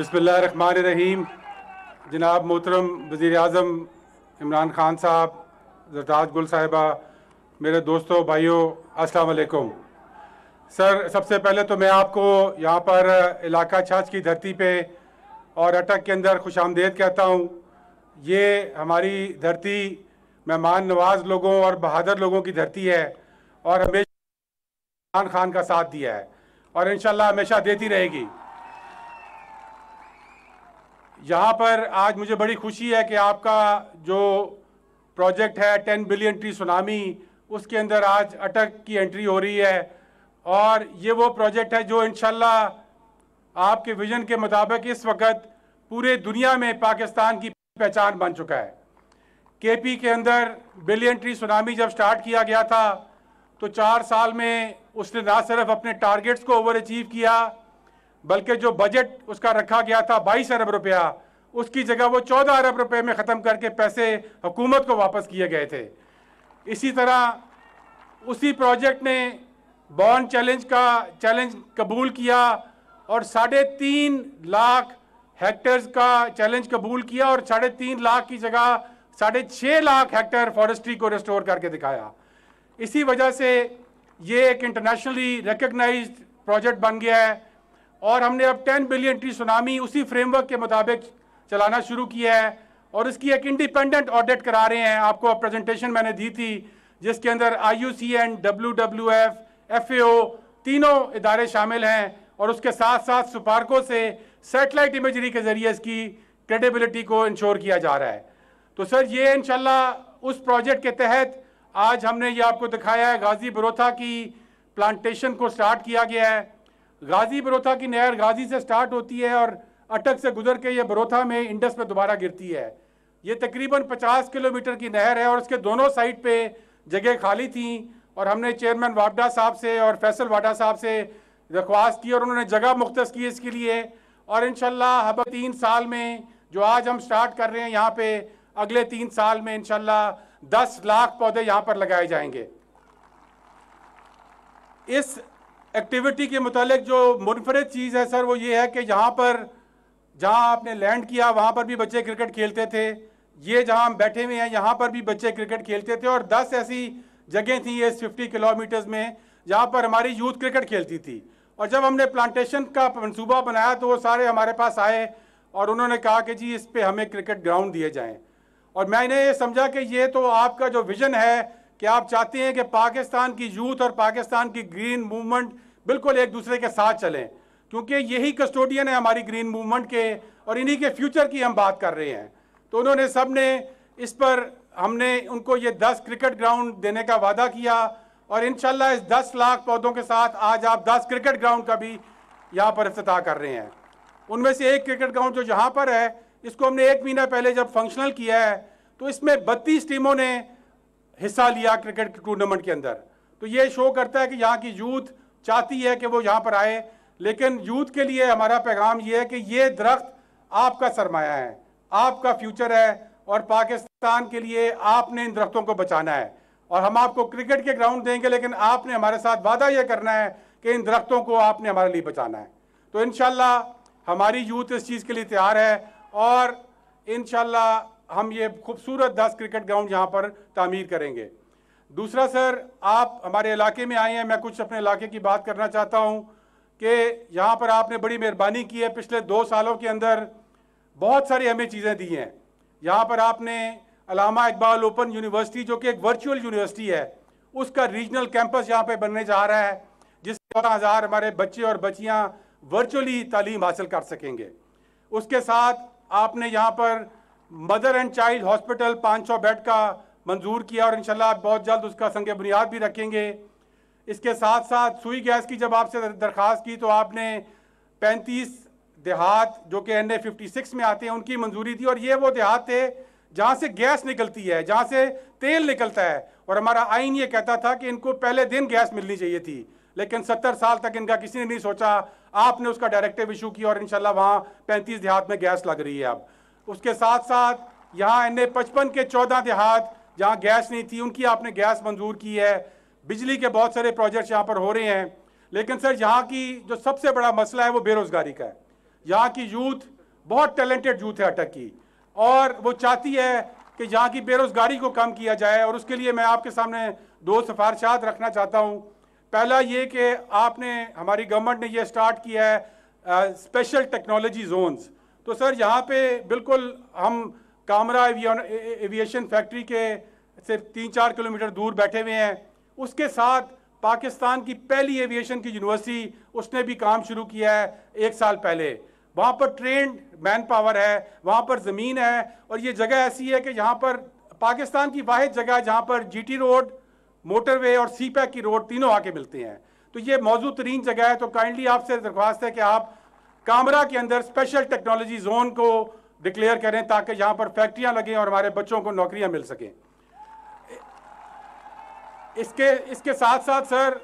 रहीम जनाब मोहतरम वज़ी अजम इमरान ख़ान साहब जरताज गुल साहिबा मेरे दोस्तों भाइयों असलकुम सर सबसे पहले तो मैं आपको यहाँ पर इलाका छाछ की धरती पे और अटक के अंदर खुश आमदेद कहता हूँ ये हमारी धरती मेहमान नवाज लोगों और बहादुर लोगों की धरती है और हमेशा इमरान खान का साथ दिया है और इन हमेशा देती रहेगी यहाँ पर आज मुझे बड़ी खुशी है कि आपका जो प्रोजेक्ट है टेन बिलियन ट्री सुनामी उसके अंदर आज अटक की एंट्री हो रही है और ये वो प्रोजेक्ट है जो इन आपके विजन के मुताबिक इस वक्त पूरे दुनिया में पाकिस्तान की पहचान बन चुका है केपी के अंदर बिलियन ट्री सुनामी जब स्टार्ट किया गया था तो चार साल में उसने ना सिर्फ अपने टारगेट्स को ओवर अचीव किया बल्कि जो बजट उसका रखा गया था बाईस अरब रुपया उसकी जगह वो चौदह अरब रुपये में ख़त्म करके पैसे हुकूमत को वापस किए गए थे इसी तरह उसी प्रोजेक्ट ने बॉन्ड चैलेंज का चैलेंज कबूल किया और साढ़े तीन लाख हेक्टर्स का चैलेंज कबूल किया और साढ़े तीन लाख की जगह साढ़े छः लाख हेक्टेयर फॉरेस्ट्री को रिस्टोर करके दिखाया इसी वजह से ये एक इंटरनेशनली रिकग्नाइज प्रोजेक्ट बन गया है और हमने अब 10 बिलियन ट्री सुनामी उसी फ्रेमवर्क के मुताबिक चलाना शुरू किया है और इसकी एक इंडिपेंडेंट ऑडिट करा रहे हैं आपको अब प्रेजेंटेशन मैंने दी थी जिसके अंदर I U C N W W F F A O तीनों इदारे शामिल हैं और उसके साथ साथ सुपारकों से सेटेलाइट इमेजरी के ज़रिए इसकी क्रेडिबिलिटी को इंश्योर किया जा रहा है तो सर ये इनशाला उस प्रोजेक्ट के तहत आज हमने ये आपको दिखाया है गाजी बरोथा की प्लांटेशन को स्टार्ट किया गया है गाजी बरोथा की नहर गाजी से स्टार्ट होती है और अटक से गुजर के ये बरोथा में इंडस में दोबारा गिरती है ये तकरीबन 50 किलोमीटर की नहर है और उसके दोनों साइड पे जगह खाली थी और हमने चेयरमैन वाबडा साहब से और फैसल वाडा साहब से दरख्वास्त की और उन्होंने जगह मुख्त की इसके लिए और इन हम तीन साल में जो आज हम स्टार्ट कर रहे हैं यहाँ पे अगले तीन साल में इन दस लाख पौधे यहाँ पर लगाए जाएंगे इस एक्टिविटी के मुतालिक जो मुनफरद चीज़ है सर वो ये है कि यहाँ पर जहाँ आपने लैंड किया वहाँ पर भी बच्चे क्रिकेट खेलते थे ये जहाँ हम बैठे हुए हैं यहाँ पर भी बच्चे क्रिकेट खेलते थे और दस ऐसी जगह थी इस फिफ्टी किलोमीटर्स में जहाँ पर हमारी यूथ क्रिकेट खेलती थी और जब हमने प्लांटेशन का मनसूबा बनाया तो वो सारे हमारे पास आए और उन्होंने कहा कि जी इस पर हमें क्रिकेट ग्राउंड दिए जाएँ और मैंने ये समझा कि ये तो आपका जो विज़न है क्या आप चाहते हैं कि पाकिस्तान की यूथ और पाकिस्तान की ग्रीन मूवमेंट बिल्कुल एक दूसरे के साथ चलें क्योंकि यही कस्टोडियन है हमारी ग्रीन मूवमेंट के और इन्हीं के फ्यूचर की हम बात कर रहे हैं तो उन्होंने सब ने इस पर हमने उनको ये दस क्रिकेट ग्राउंड देने का वादा किया और इन इस दस लाख पौधों के साथ आज आप दस क्रिकेट ग्राउंड का भी यहाँ पर अफ्ताह कर रहे हैं उनमें से एक क्रिकेट ग्राउंड जो यहाँ पर है इसको हमने एक महीना पहले जब फंक्शनल किया है तो इसमें बत्तीस टीमों ने हिस्सा लिया क्रिकेट के टूर्नामेंट के अंदर तो ये शो करता है कि यहाँ की यूथ चाहती है कि वो यहाँ पर आए लेकिन यूथ के लिए हमारा पैगाम ये है कि ये दरख्त आपका सरमाया है आपका फ्यूचर है और पाकिस्तान के लिए आपने इन दरख्तों को बचाना है और हम आपको क्रिकेट के ग्राउंड देंगे लेकिन आपने हमारे साथ वादा यह करना है कि इन दरख्तों को आपने हमारे लिए बचाना है तो इन हमारी यूथ इस चीज़ के लिए तैयार है और इन हम ये खूबसूरत दस क्रिकेट ग्राउंड यहाँ पर तामीर करेंगे दूसरा सर आप हमारे इलाके में आए हैं मैं कुछ अपने इलाके की बात करना चाहता हूँ कि यहाँ पर आपने बड़ी मेहरबानी की है पिछले दो सालों के अंदर बहुत सारी हमें चीज़ें दी हैं यहाँ पर आपने अलामा इकबाल ओपन यूनिवर्सिटी जो कि एक वर्चुअल यूनिवर्सिटी है उसका रीजनल कैंपस यहाँ पर बनने जा रहा है जिससे चौदह हज़ार हमारे बच्चे और बच्चियाँ वर्चुअली तालीम हासिल कर सकेंगे उसके साथ आपने यहाँ पर mother and child hospital 500 bed का मंजूर किया और इंशाल्लाह बहुत जल्द उसका संग बुनियाद भी रखेंगे इसके साथ साथ सुई गैस की जब आपसे दरख्वास्त की तो आपने 35 देहात जो कि एन ए में आते हैं उनकी मंजूरी दी और ये वो देहात थे जहाँ से गैस निकलती है जहाँ से तेल निकलता है और हमारा आइन ये कहता था कि इनको पहले दिन गैस मिलनी चाहिए थी लेकिन सत्तर साल तक इनका किसी ने नहीं सोचा आपने उसका डायरेक्टिव इशू किया और इनशाला वहाँ पैंतीस देहात में गैस लग रही है अब उसके साथ साथ यहाँ एन ए पचपन के चौदह देहात जहाँ गैस नहीं थी उनकी आपने गैस मंजूर की है बिजली के बहुत सारे प्रोजेक्ट्स यहाँ पर हो रहे हैं लेकिन सर यहाँ की जो सबसे बड़ा मसला है वो बेरोज़गारी का है यहाँ की यूथ बहुत टैलेंटेड यूथ है अटक की और वो चाहती है कि यहाँ की बेरोज़गारी को कम किया जाए और उसके लिए मैं आपके सामने दो सिफारशात रखना चाहता हूँ पहला ये कि आपने हमारी गवर्नमेंट ने यह स्टार्ट किया है स्पेशल टेक्नोलॉजी जोन्स तो सर यहाँ पे बिल्कुल हम कामरा एविएशन फैक्ट्री के सिर्फ तीन चार किलोमीटर दूर बैठे हुए हैं उसके साथ पाकिस्तान की पहली एविएशन की यूनिवर्सिटी उसने भी काम शुरू किया है एक साल पहले वहाँ पर ट्रेन मैन पावर है वहाँ पर ज़मीन है और ये जगह ऐसी है कि यहाँ पर पाकिस्तान की वाद जगह है जहाँ पर टी रोड मोटरवे और पैक की रोड तीनों आके मिलते हैं तो ये मौजूद तरीन जगह है तो काइंडली आपसे दरख्वास्त है कि आप कामरा के अंदर स्पेशल टेक्नोलॉजी जोन को डिक्लेयर करें ताकि यहाँ पर फैक्ट्रियाँ लगें और हमारे बच्चों को नौकरियाँ मिल सकें इसके इसके साथ साथ सर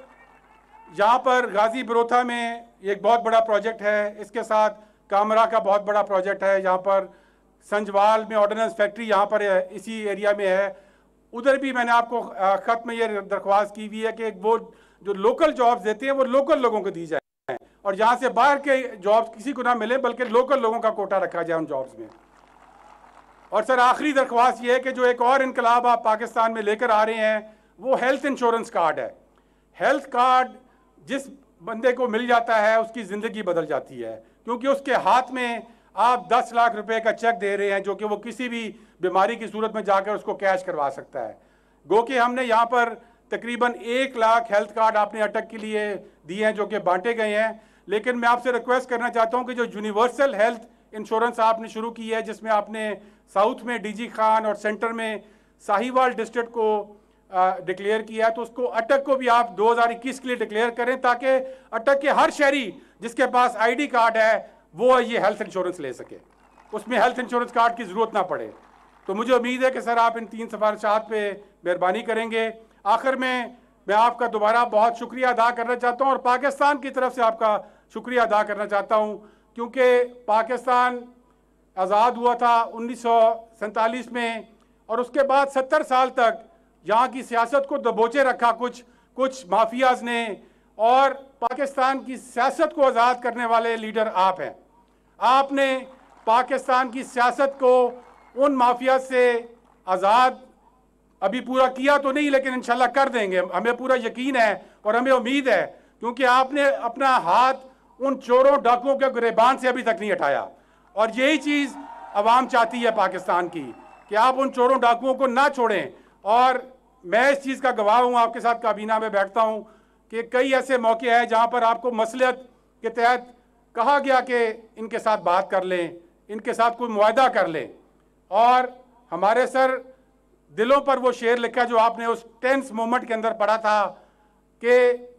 यहाँ पर गाजी बरोथा में एक बहुत बड़ा प्रोजेक्ट है इसके साथ कामरा का बहुत बड़ा प्रोजेक्ट है यहाँ पर संजवाल में ऑर्डिनेंस फैक्ट्री यहाँ पर इसी एरिया में है उधर भी मैंने आपको ख़त में ये दरख्वास्त की हुई है कि वो जो लोकल जॉब्स देते हैं वो लोकल लोगों को दी जाए और यहाँ से बाहर के जॉब्स किसी को ना मिले बल्कि लोकल लोगों का कोटा रखा जाए उन जॉब्स में और सर आखिरी दरख्वास्त ये है कि जो एक और इनकलाब आप पाकिस्तान में लेकर आ रहे हैं वो हेल्थ इंश्योरेंस कार्ड है हेल्थ कार्ड जिस बंदे को मिल जाता है उसकी ज़िंदगी बदल जाती है क्योंकि उसके हाथ में आप 10 लाख रुपए का चेक दे रहे हैं जो कि वो किसी भी बीमारी की सूरत में जाकर उसको कैश करवा सकता है गो कि हमने यहाँ पर तकरीबन एक लाख हेल्थ कार्ड आपने अटक के लिए दिए हैं जो कि बांटे गए हैं लेकिन मैं आपसे रिक्वेस्ट करना चाहता हूँ कि जो यूनिवर्सल हेल्थ इंश्योरेंस आपने शुरू की है जिसमें आपने साउथ में डीजी खान और सेंटर में साहिवाल डिस्ट्रिक्ट को डिक्लेयर किया है तो उसको अटक को भी आप 2021 के लिए डिक्लेयर करें ताकि अटक के हर शहरी जिसके पास आईडी कार्ड है वो ये हेल्थ इंश्योरेंस ले सके उसमें हेल्थ इंश्योरेंस कार्ड की ज़रूरत ना पड़े तो मुझे उम्मीद है कि सर आप इन तीन सिफारशात पे मेहरबानी करेंगे आखिर में मैं आपका दोबारा बहुत शुक्रिया अदा करना चाहता हूँ और पाकिस्तान की तरफ से आपका शुक्रिया अदा करना चाहता हूँ क्योंकि पाकिस्तान आज़ाद हुआ था उन्नीस में और उसके बाद सत्तर साल तक यहाँ की सियासत को दबोचे रखा कुछ कुछ माफियाज ने और पाकिस्तान की सियासत को आज़ाद करने वाले लीडर आप हैं आपने पाकिस्तान की सियासत को उन माफिया से आज़ाद अभी पूरा किया तो नहीं लेकिन इंशाल्लाह कर देंगे हमें पूरा यकीन है और हमें उम्मीद है क्योंकि आपने अपना हाथ उन चोरों डाकुओं के गिरेबान से अभी तक नहीं हटाया और यही चीज़ अवाम चाहती है पाकिस्तान की कि आप उन चोरों डाकुओं को ना छोड़ें और मैं इस चीज़ का गवाह हूँ आपके साथ काबीना में बैठता हूँ कि कई ऐसे मौके हैं जहाँ पर आपको मसलियत के तहत कहा गया कि इनके साथ बात कर लें इनके साथ कोई माहा कर लें और हमारे सर दिलों पर वो शेर लिखा जो आपने उस टेंस मोमेंट के अंदर पढ़ा था कि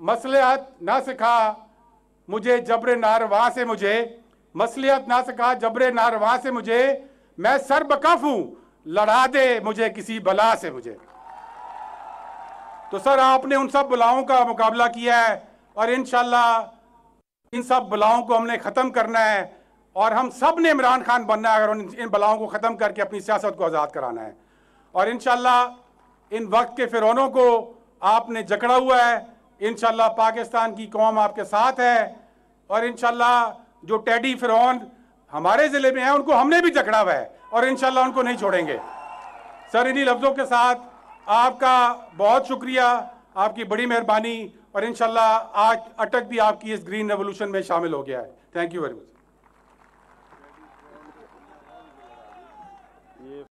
मसलियात ना सिखा मुझे नार नारवा से मुझे मसलियत ना सका नार नारवा से मुझे मैं कफ हूं लड़ा दे मुझे किसी बला से मुझे तो सर आपने उन सब बलाओं का मुकाबला किया है और इन इन सब बलाओं को हमने ख़त्म करना है और हम सब ने इमरान खान बनना है अगर इन बलाओं को ख़त्म करके अपनी सियासत को आज़ाद कराना है और इन इन वक्त के फिरौनों को आपने जकड़ा हुआ है इन पाकिस्तान की कौम आपके साथ है और इन जो टेडी फिरौन हमारे ज़िले में है उनको हमने भी जकड़ा हुआ है और इन उनको नहीं छोड़ेंगे सर इन्हीं लफ्ज़ों के साथ आपका बहुत शुक्रिया आपकी बड़ी मेहरबानी और इन आज अटक भी आपकी इस ग्रीन रेवोल्यूशन में शामिल हो गया है थैंक यू वेरी मच